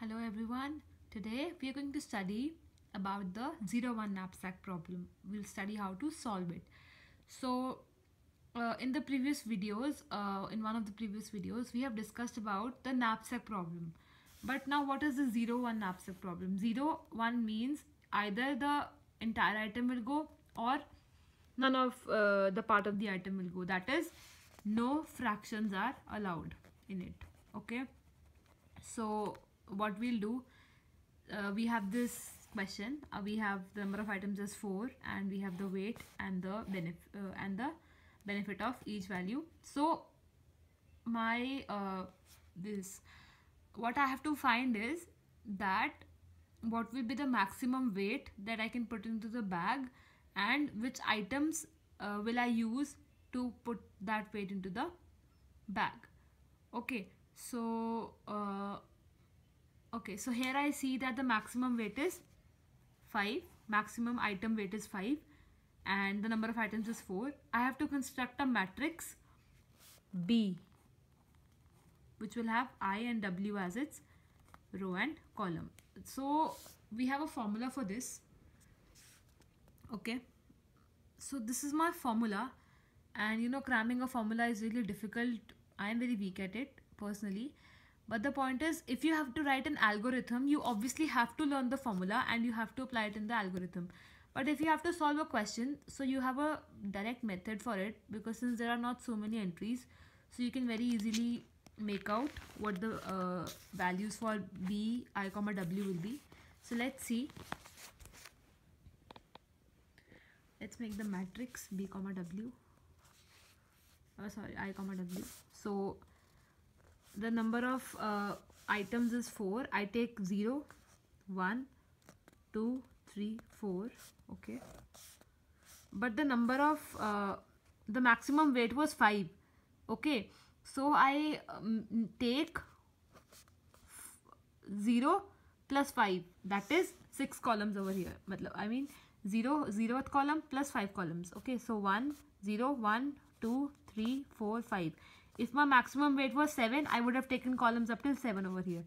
Hello everyone. Today we are going to study about the 01 knapsack problem. We'll study how to solve it. So uh, in the previous videos, uh, in one of the previous videos, we have discussed about the knapsack problem. But now what is the 01 knapsack problem? 01 means either the entire item will go or none of uh, the part of the item will go. That is no fractions are allowed in it. Okay. So what we'll do uh, we have this question uh, we have the number of items as 4 and we have the weight and the benefit uh, and the benefit of each value so my uh, this what I have to find is that what will be the maximum weight that I can put into the bag and which items uh, will I use to put that weight into the bag okay so uh, Okay, so here I see that the maximum weight is 5, maximum item weight is 5 and the number of items is 4. I have to construct a matrix B which will have I and W as its row and column. So we have a formula for this. Okay. So this is my formula and you know cramming a formula is really difficult. I am very weak at it personally. But the point is, if you have to write an algorithm, you obviously have to learn the formula and you have to apply it in the algorithm. But if you have to solve a question, so you have a direct method for it because since there are not so many entries, so you can very easily make out what the uh, values for b i comma w will be so let's see let's make the matrix b comma w oh sorry i comma w so the number of uh, items is 4 I take 0 1 2 3 4 okay but the number of uh, the maximum weight was 5 okay so I um, take 0 plus 5 that is 6 columns over here I mean 0 0th column plus 5 columns okay so 1 0 1 2 3 4 5 if my maximum weight was 7 I would have taken columns up till 7 over here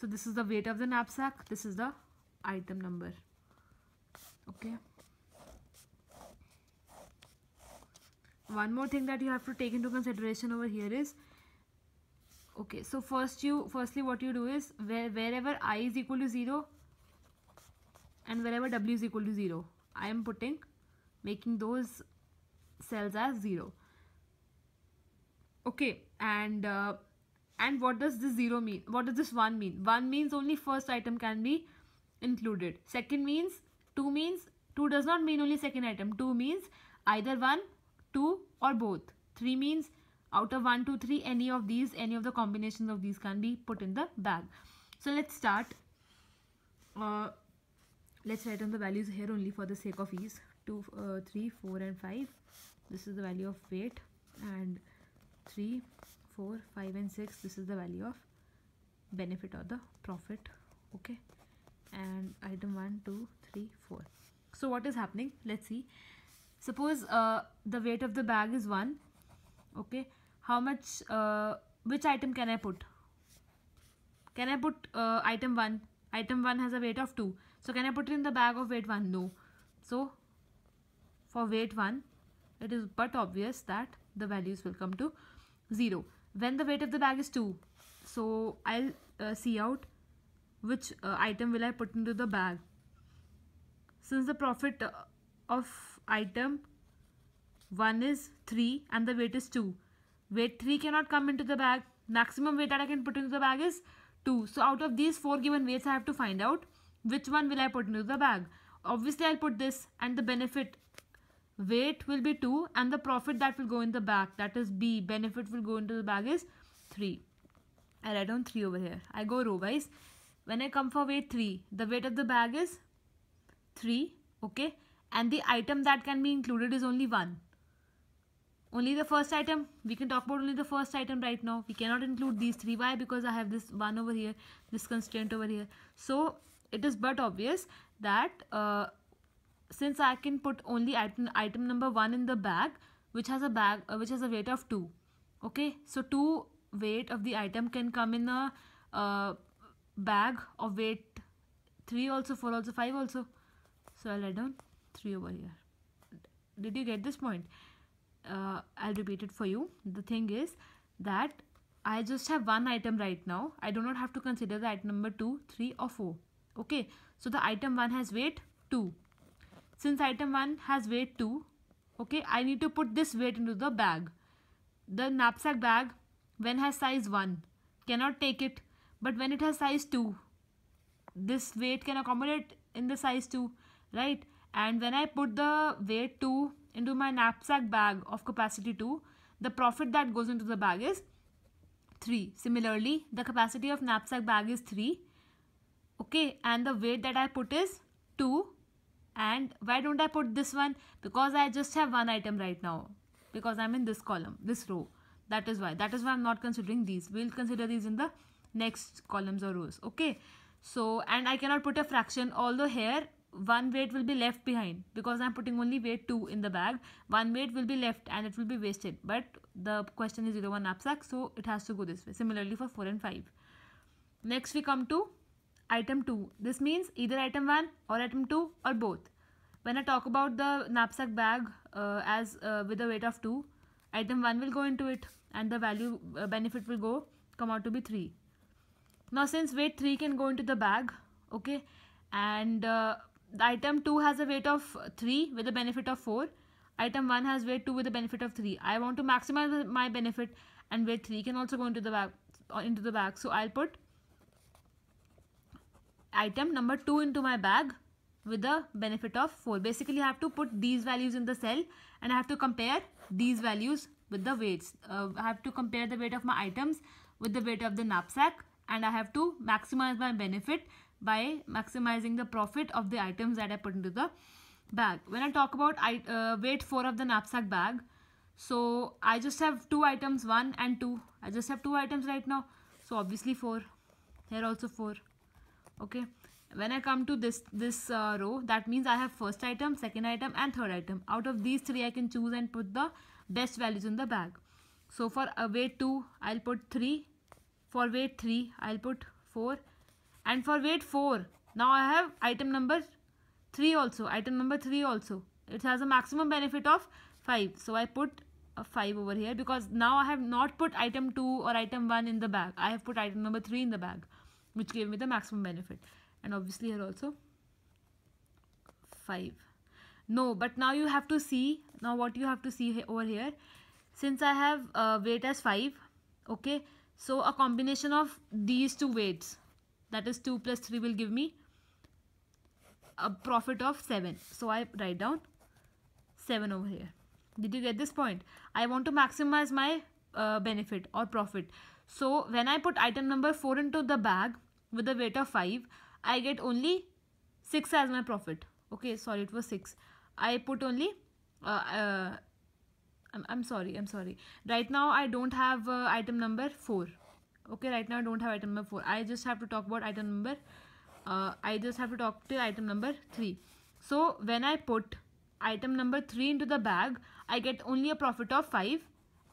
so this is the weight of the knapsack this is the item number okay one more thing that you have to take into consideration over here is okay so first you firstly what you do is where, wherever i is equal to 0 and wherever w is equal to 0 i am putting making those cells as 0 okay and uh, and what does this 0 mean what does this 1 mean 1 means only first item can be included second means 2 means 2 does not mean only second item 2 means either 1 2 or both 3 means out of one, two, three, any of these any of the combinations of these can be put in the bag so let's start uh, let's write down the values here only for the sake of ease 2 uh, 3 4 and 5 this is the value of weight and 3 4 5 and 6 this is the value of benefit or the profit okay and item 1 2 3 4 so what is happening let's see suppose uh, the weight of the bag is 1 okay how much uh, which item can I put can I put uh, item 1 item 1 has a weight of 2 so can I put it in the bag of weight 1 no so for weight 1 it is but obvious that the values will come to 0 when the weight of the bag is 2 so I'll uh, see out which uh, item will I put into the bag since the profit uh, of item 1 is 3 and the weight is 2 weight 3 cannot come into the bag maximum weight that I can put into the bag is 2 so out of these 4 given weights I have to find out which one will I put into the bag obviously I'll put this and the benefit weight will be 2 and the profit that will go in the back that is B benefit will go into the bag is 3 I write down 3 over here I go row wise when I come for weight 3 the weight of the bag is 3 okay and the item that can be included is only 1 only the first item we can talk about only the first item right now we cannot include these three why because I have this 1 over here this constraint over here so it is but obvious that uh, since I can put only item, item number 1 in the bag which has a bag uh, which has a weight of 2 okay so 2 weight of the item can come in a uh, bag of weight 3 also 4 also 5 also so I'll write down 3 over here did you get this point uh, I'll repeat it for you the thing is that I just have one item right now I do not have to consider the item number 2 3 or 4 okay so the item 1 has weight 2 since item 1 has weight 2 okay I need to put this weight into the bag the knapsack bag when has size 1 cannot take it but when it has size 2 this weight can accommodate in the size 2 right and when I put the weight 2 into my knapsack bag of capacity 2 the profit that goes into the bag is 3 similarly the capacity of knapsack bag is 3 okay and the weight that I put is 2 and why don't I put this one because I just have one item right now because I'm in this column this row that is why that is why I'm not considering these we'll consider these in the next columns or rows okay so and I cannot put a fraction although here one weight will be left behind because I'm putting only weight 2 in the bag one weight will be left and it will be wasted but the question is 0 1 knapsack so it has to go this way similarly for 4 and 5 next we come to item 2. This means either item 1 or item 2 or both. When I talk about the knapsack bag uh, as uh, with a weight of 2, item 1 will go into it and the value uh, benefit will go come out to be 3. Now since weight 3 can go into the bag, okay, and uh, the item 2 has a weight of 3 with a benefit of 4. Item 1 has weight 2 with a benefit of 3. I want to maximize my benefit and weight 3 can also go into the bag uh, into the bag. So I'll put item number 2 into my bag with the benefit of 4. Basically, I have to put these values in the cell and I have to compare these values with the weights. Uh, I have to compare the weight of my items with the weight of the knapsack and I have to maximize my benefit by maximizing the profit of the items that I put into the bag. When I talk about I, uh, weight 4 of the knapsack bag, so I just have two items 1 and 2. I just have two items right now. So obviously 4. Here also 4 okay when I come to this this uh, row that means I have first item second item and third item out of these three I can choose and put the best values in the bag so for uh, weight 2 I'll put 3 for weight 3 I'll put 4 and for weight 4 now I have item number 3 also item number 3 also it has a maximum benefit of 5 so I put a 5 over here because now I have not put item 2 or item 1 in the bag I have put item number 3 in the bag which gave me the maximum benefit and obviously here also 5 no but now you have to see now what you have to see over here since I have uh, weight as 5 okay so a combination of these two weights that is 2 plus 3 will give me a profit of 7 so I write down 7 over here did you get this point I want to maximize my uh, benefit or profit so when I put item number 4 into the bag with a weight of 5, I get only 6 as my profit. Okay, sorry, it was 6. I put only, uh, uh, I'm, I'm sorry, I'm sorry. Right now I don't have uh, item number 4. Okay, right now I don't have item number 4. I just have to talk about item number, uh, I just have to talk to item number 3. So when I put item number 3 into the bag, I get only a profit of 5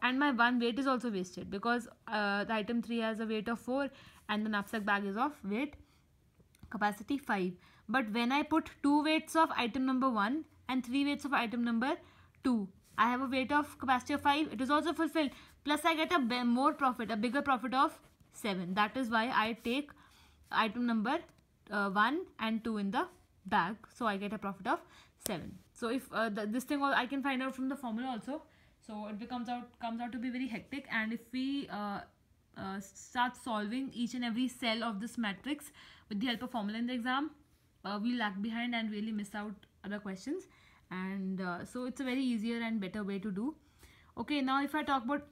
and my one weight is also wasted because uh, the item 3 has a weight of 4 and the knapsack bag is of weight capacity 5 but when I put 2 weights of item number 1 and 3 weights of item number 2 I have a weight of capacity of 5 it is also fulfilled plus I get a more profit a bigger profit of 7 that is why I take item number uh, 1 and 2 in the bag so I get a profit of 7 so if uh, this thing I can find out from the formula also so it becomes out comes out to be very hectic and if we uh, uh, start solving each and every cell of this matrix with the help of formula in the exam uh, we lag behind and really miss out other questions and uh, so it's a very easier and better way to do okay now if i talk about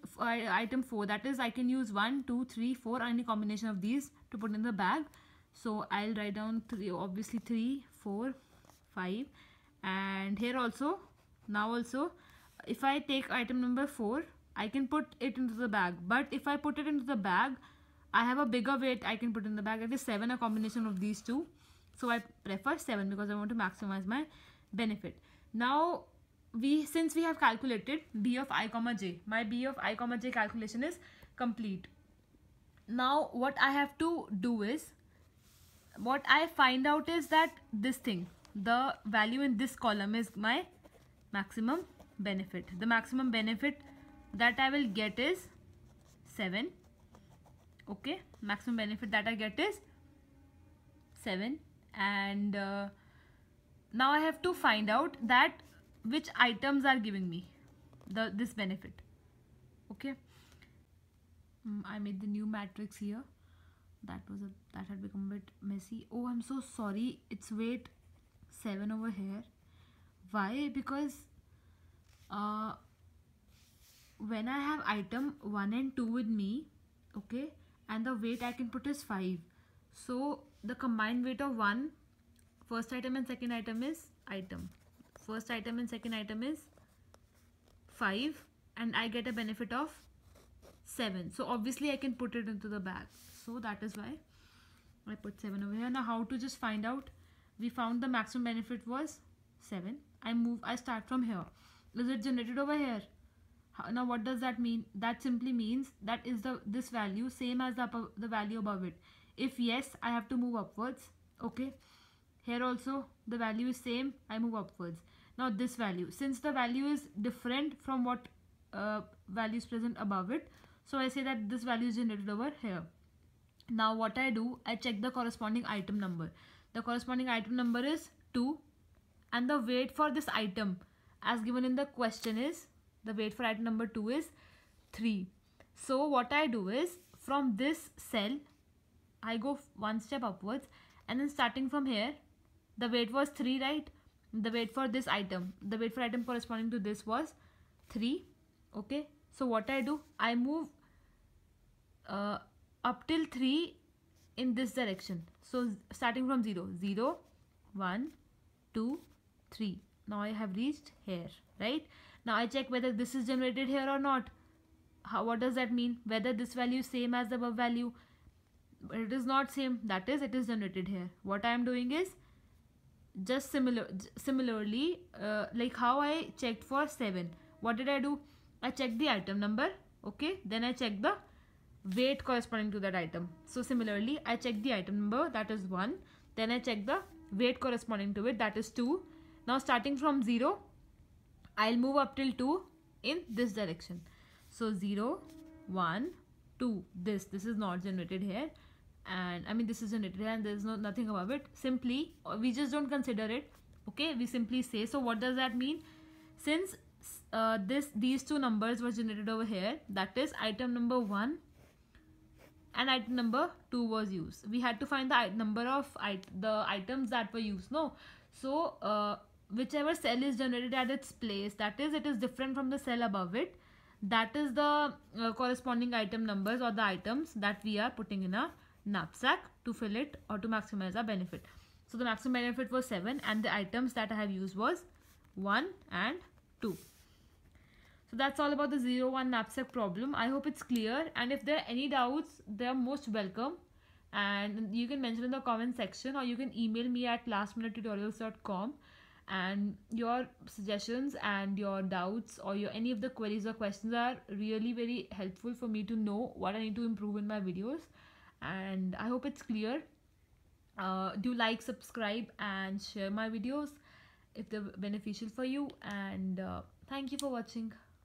item 4 that is i can use 1 2 3 4 any combination of these to put in the bag so i'll write down three obviously 3 4 5 and here also now also if I take item number 4 I can put it into the bag but if I put it into the bag I have a bigger weight I can put in the bag it is 7 a combination of these two so I prefer 7 because I want to maximize my benefit now we since we have calculated b of i comma j my b of i comma j calculation is complete now what I have to do is what I find out is that this thing the value in this column is my maximum benefit the maximum benefit that i will get is 7 okay maximum benefit that i get is 7 and uh, now i have to find out that which items are giving me the this benefit okay mm, i made the new matrix here that was a that had become a bit messy oh i'm so sorry it's weight 7 over here why because uh, when I have item 1 and 2 with me okay and the weight I can put is 5 so the combined weight of one first item and second item is item first item and second item is 5 and I get a benefit of 7 so obviously I can put it into the bag so that is why I put 7 over here now how to just find out we found the maximum benefit was 7 I move I start from here is it generated over here now what does that mean that simply means that is the this value same as the, upper, the value above it if yes i have to move upwards okay here also the value is same i move upwards now this value since the value is different from what uh, value is present above it so i say that this value is generated over here now what i do i check the corresponding item number the corresponding item number is 2 and the weight for this item as given in the question is the weight for item number 2 is 3. So what I do is from this cell I go one step upwards and then starting from here the weight was 3 right the weight for this item the weight for item corresponding to this was 3 okay so what I do I move uh, up till 3 in this direction so starting from 0 0 1 2 3 now I have reached here right now I check whether this is generated here or not how what does that mean whether this value is same as the above value it is not same that is it is generated here what I am doing is just similar similarly uh, like how I checked for 7 what did I do I checked the item number okay then I checked the weight corresponding to that item so similarly I check the item number that is 1 then I check the weight corresponding to it that is 2 now starting from 0, I'll move up till 2 in this direction. So 0, 1, 2, this, this is not generated here and I mean this is generated here, and there is no nothing above it. Simply, uh, we just don't consider it, okay? We simply say, so what does that mean? Since uh, this these two numbers were generated over here, that is item number 1 and item number 2 was used. We had to find the number of it the items that were used, no? So, uh, whichever cell is generated at its place that is it is different from the cell above it that is the uh, corresponding item numbers or the items that we are putting in a knapsack to fill it or to maximize our benefit. So the maximum benefit was 7 and the items that I have used was 1 and 2. So that's all about the 0 1 knapsack problem. I hope it's clear and if there are any doubts they are most welcome and you can mention in the comment section or you can email me at lastminutetutorials.com and your suggestions and your doubts or your any of the queries or questions are really very helpful for me to know what I need to improve in my videos and I hope it's clear uh, do like subscribe and share my videos if they're beneficial for you and uh, thank you for watching